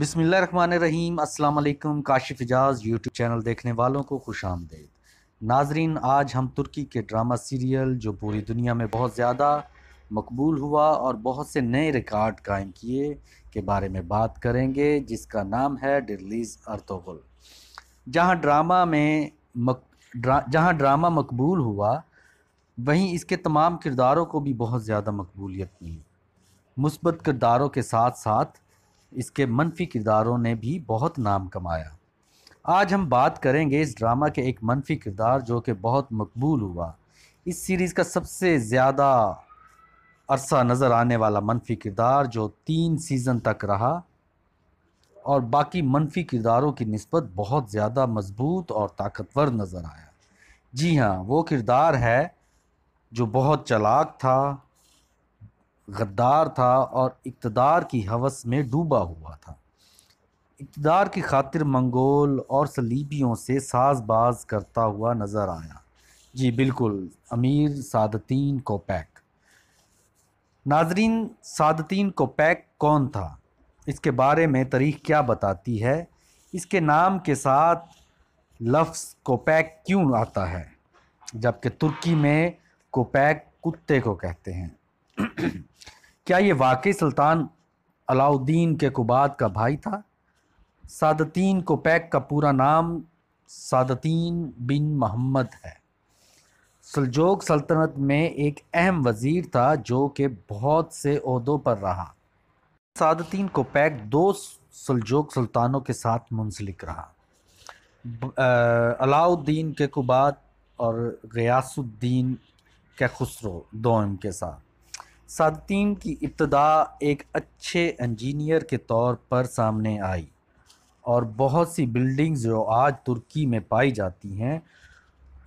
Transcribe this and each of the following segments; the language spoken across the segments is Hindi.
रहीम अल्लाम काशिफ एजाज यूट्यूब चैनल देखने वालों को खुश आमदेद नाजरीन आज हम तुर्की के ड्रामा सीरियल जो पूरी दुनिया में बहुत ज़्यादा मकबूल हुआ और बहुत से नए रिकॉर्ड कायम किए के बारे में बात करेंगे जिसका नाम है डिलीज़ अर्तोगुल जहाँ ड्रामा में मक ड्रा जहाँ ड्रामा मकबूल हुआ वहीं इसके तमाम किरदारों को भी बहुत ज़्यादा मकबूलियत मिली मुस्बत किरदारों के साथ साथ इसके मनफी किरदारों ने भी बहुत नाम कमाया आज हम बात करेंगे इस ड्रामा के एक मनफी किरदार जो कि बहुत मकबूल हुआ इस सीरीज़ का सबसे ज़्यादा अरसा नज़र आने वाला मनफी किरदार जो तीन सीज़न तक रहा और बाकी मनफी किरदारों की नस्बत बहुत ज़्यादा मजबूत और ताकतवर नज़र आया जी हाँ वो किरदार है जो बहुत चलाक था गद्दार था और इकतदार की हवस में डूबा हुआ था इकतदार की खातिर मंगोल और सलीबियों से साजबाज करता हुआ नज़र आया जी बिल्कुल अमीर सादतीन कोपैक नाजरीन सादतीन कोपैक कौन था इसके बारे में तारीख क्या बताती है इसके नाम के साथ लफ्स कोपैक क्यों आता है जबकि तुर्की में कोपैक कुत्ते को कहते हैं क्या ये वाकई सुल्तान अलाउद्दीन के कुबाद का भाई था सादतीन कोपैक का पूरा नाम सादतीन बिन मोहम्मद है सुलजोग सल्तनत में एक अहम वज़ीर था जो कि बहुत से अहदों पर रहा सादतीन कोपैक दो सुलजोग सुल्तानों के साथ मुंसलिक रहा अलाउद्दीन के कुबाद और गयासुद्दीन के खुसरो दो इनके साथ सादतीन की इब्तदा एक अच्छे इंजीनियर के तौर पर सामने आई और बहुत सी बिल्डिंग्स जो आज तुर्की में पाई जाती हैं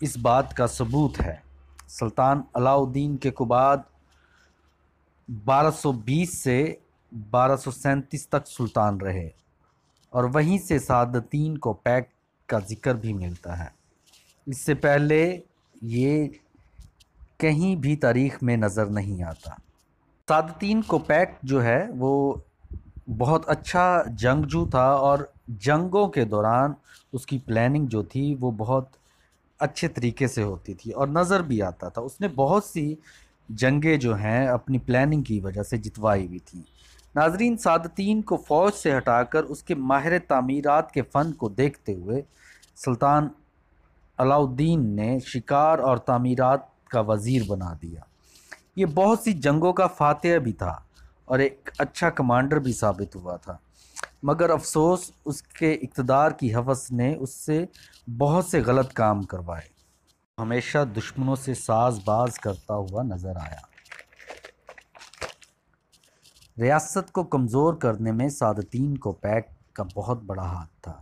इस बात का सबूत है सुल्तान अलाउद्दीन के कुबाद 1220 से बारह तक सुल्तान रहे और वहीं से सादतीन को पैक का ज़िक्र भी मिलता है इससे पहले ये कहीं भी तारीख में नज़र नहीं आता सादतीन को पैक जो है वो बहुत अच्छा जंगजू था और जंगों के दौरान उसकी प्लानिंग जो थी वो बहुत अच्छे तरीके से होती थी और नज़र भी आता था उसने बहुत सी जंगें जो हैं अपनी प्लानिंग की वजह से जितवाई हुई थी नाजरीन सादतीन को फ़ौज से हटाकर उसके माहिर तमीरत के फ़न को देखते हुए सुल्तान अलाउद्दीन ने शिकार और तमीरत का वज़ीर बना दिया ये बहुत सी जंगों का फातह भी था और एक अच्छा कमांडर भी साबित हुआ था मगर अफसोस उसके इकतदार की हवस ने उससे बहुत से गलत काम करवाए हमेशा दुश्मनों से साजबाज करता हुआ नज़र आया रियासत को कमज़ोर करने में सादतीन को पैक का बहुत बड़ा हाथ था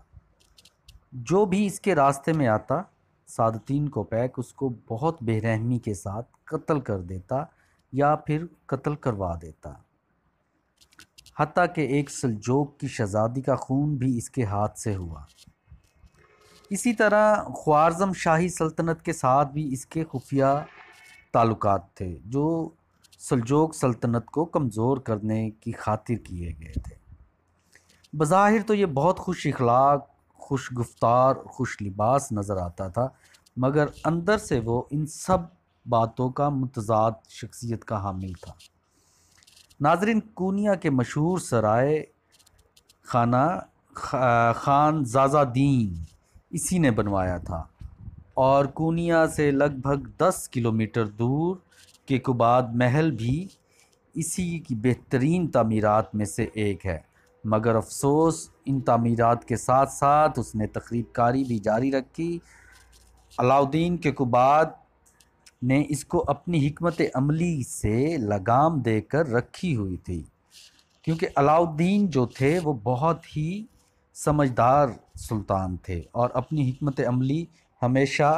जो भी इसके रास्ते में आता सादतीन को पैक उसको बहुत बेरहमी के साथ कत्ल कर देता या फिर कत्ल करवा देता हती कि एक सलजोग की शहजादी का खून भी इसके हाथ से हुआ इसी तरह ख्वारजम शाही सल्तनत के साथ भी इसके खुफिया ताल्लुक थे जो सलजोग सल्तनत को कमज़ोर करने की खातिर किए गए थे बज़ाहिर तो ये बहुत खुश अखलाक खुश गुफ्तार खुश लिबास नज़र आता था मगर अंदर से वो इन सब बातों का मतजाद शख्सियत का हामिल था नाजरीन कूनिया के मशहूर सराय खाना ख़ान जाजा दीन इसी ने बनवाया था और कूनिया से लगभग दस किलोमीटर दूर के कुबाद महल भी इसी की बेहतरीन तमीरत में से एक है मगर अफसोस इन तमीरत के साथ साथ उसने तकरीबकारी कारी भी जारी रखी अलाउद्दीन के कुबाद ने इसको अपनी हमत अमली से लगाम देकर रखी हुई थी क्योंकि अलाउद्दीन जो थे वो बहुत ही समझदार सुल्तान थे और अपनी हमत अमली हमेशा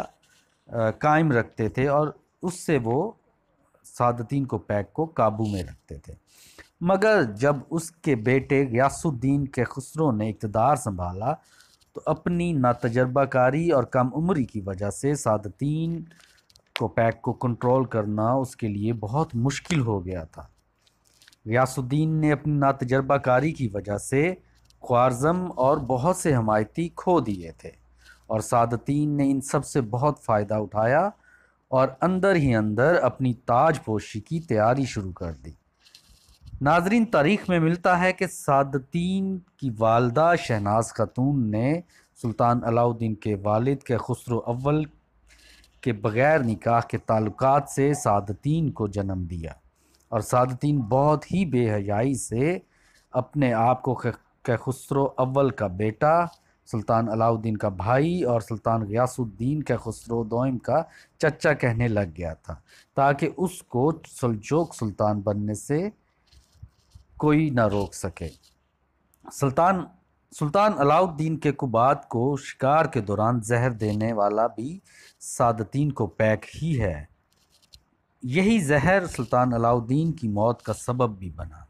कायम रखते थे और उससे वो सादतीन को पैक को काबू में रखते थे मगर जब उसके बेटे यासुद्दीन के खसरों ने इकतदार संभाला तो अपनी नातजर्बाकारी और कम उम्री की वजह से सादतीन को पैक को कंट्रोल करना उसके लिए बहुत मुश्किल हो गया था गयासुद्दीन ने अपनी नातजर्बाकारी की वजह से ख्वारज़म और बहुत से हमायती खो दिए थे और सादतीन ने इन सब से बहुत फ़ायदा उठाया और अंदर ही अंदर अपनी ताजपोशी की तैयारी शुरू कर दी नाजरीन तारीख में मिलता है कि सादतीन की वालदा शहनाज खतून ने सुल्तान अलाउद्दीन के वालिद के खसरो अव्वल के बग़ैर निकाह के ताल्लुकात से सादतीन को जन्म दिया और सादतीन बहुत ही बेहयाई से अपने आप को कैसरो अव्वल का बेटा सुल्तान अलाउद्दीन का भाई और सुल्तान गयासुद्दीन के खसरो दोम का चचा कहने लग गया था ताकि उसको सुलजोक सुल्तान बनने से कोई ना रोक सके सुल्तान सुल्तान अलाउद्दीन के कुबात को शिकार के दौरान जहर देने वाला भी सादतीन को पैक ही है यही जहर सुल्तान अलाउद्दीन की मौत का सबब भी बना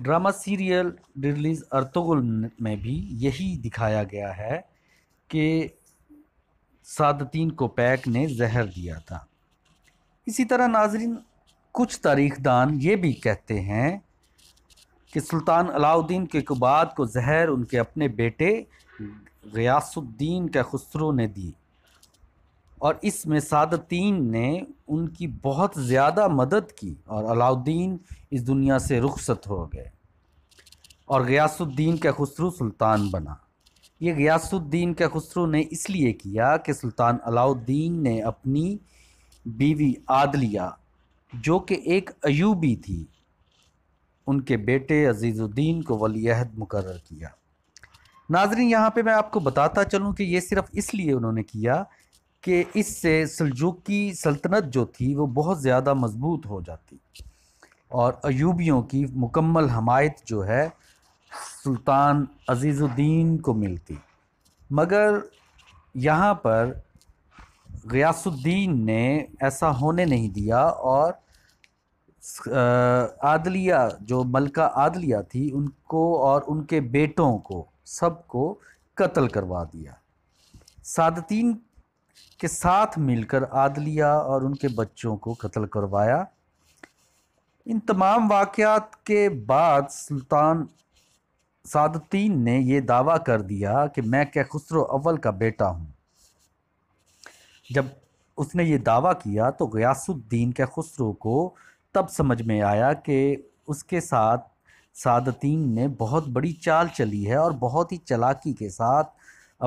ड्रामा सीरियल रिलीज अर्तुगुल में भी यही दिखाया गया है कि सादतीन को पैक ने जहर दिया था इसी तरह नाजरीन कुछ तारीखदान ये भी कहते हैं कि सुल्तान अलाउद्दीन के कुबाद को जहर उनके अपने बेटे गयासुद्दीन के खसरो ने दी और इसमें सादतीन ने उनकी बहुत ज़्यादा मदद की और अलाउद्दीन इस दुनिया से रुखसत हो गए और गयासुद्दीन का खसरू सुल्तान बना ये गयासुद्दीन के खसरू ने इसलिए किया कि सुल्तान अलाउद्दीन ने अपनी बीवी आदलिया जो कि एक अयूबी थी उनके बेटे अजीज़ुद्दीन को वलीहद मुकर किया नाजरीन यहाँ पे मैं आपको बताता चलूँ कि ये सिर्फ़ इसलिए उन्होंने किया कि इससे सलजूकी सल्तनत जो थी वो बहुत ज़्यादा मज़बूत हो जाती और अयूबियों की मुकम्मल हमायत जो है सुल्तान अजीज़ुद्दीन को मिलती मगर यहाँ पर गयासुद्दीन ने ऐसा होने नहीं दिया और आदलिया जो मलका आदलिया थी उनको और उनके बेटों को सबको कत्ल करवा दिया सादतीन के साथ मिलकर आदलिया और उनके बच्चों को कत्ल करवाया इन तमाम वाक़ात के बाद सुल्तान सादतीन ने यह दावा कर दिया कि मैं क्या खुसरो अव्वल का बेटा हूँ जब उसने ये दावा किया तो गयासुद्दीन के खुसरो को तब समझ में आया कि उसके साथ सादतीन ने बहुत बड़ी चाल चली है और बहुत ही चलाकी के साथ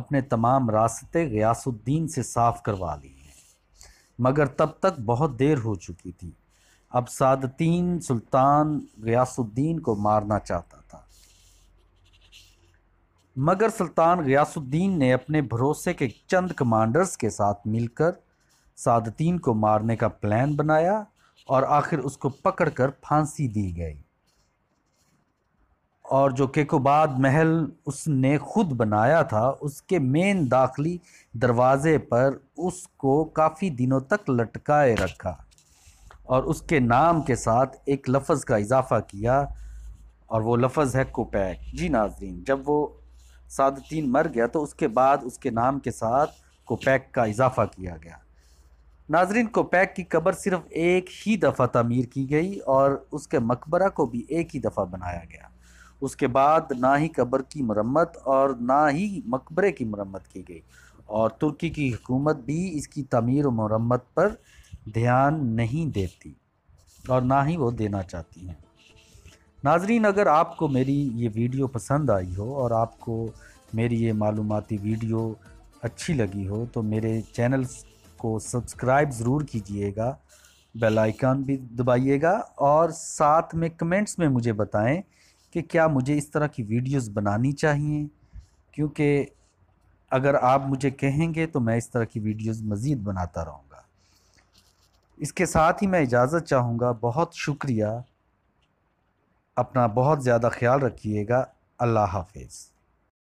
अपने तमाम रास्ते गयासुद्दीन से साफ़ करवा लिए हैं मगर तब तक बहुत देर हो चुकी थी अब सादतीन सुल्तान गयासुद्दीन को मारना चाहता था मगर सुल्तान गयासुद्दीन ने अपने भरोसे के चंद कमांडर्स के साथ मिलकर सादतीन को मारने का प्लान बनाया और आखिर उसको पकड़कर फांसी दी गई और जो केकोबाद महल उसने खुद बनाया था उसके मेन दाखिली दरवाज़े पर उसको काफ़ी दिनों तक लटकाए रखा और उसके नाम के साथ एक लफ्ज़ का इजाफ़ा किया और वो लफ्ज़ है कोपैक जी नाजरीन जब वो सादतीन मर गया तो उसके बाद उसके नाम के साथ कोपैक का इजाफ़ा किया गया नाजरीन कोपैक की कबर सिर्फ एक ही दफ़ा तमीर की गई और उसके मकबरा को भी एक ही दफ़ा बनाया गया उसके बाद ना ही कबर की मरम्मत और ना ही मकबरे की मरम्मत की गई और तुर्की की हुकूमत भी इसकी तमीर और मरम्मत पर ध्यान नहीं देती और ना ही वो देना चाहती हैं नाजरीन अगर आपको मेरी ये वीडियो पसंद आई हो और आपको मेरी ये मालूमती वीडियो अच्छी लगी हो तो मेरे चैनल को सब्सक्राइब ज़रूर कीजिएगा बेल आइकन भी दबाइएगा और साथ में कमेंट्स में मुझे बताएं कि क्या मुझे इस तरह की वीडियोस बनानी चाहिए क्योंकि अगर आप मुझे कहेंगे तो मैं इस तरह की वीडियोस मज़ीद बनाता रहूँगा इसके साथ ही मैं इजाज़त चाहूँगा बहुत शुक्रिया अपना बहुत ज़्यादा ख्याल रखिएगा अल्लाह हाफिज़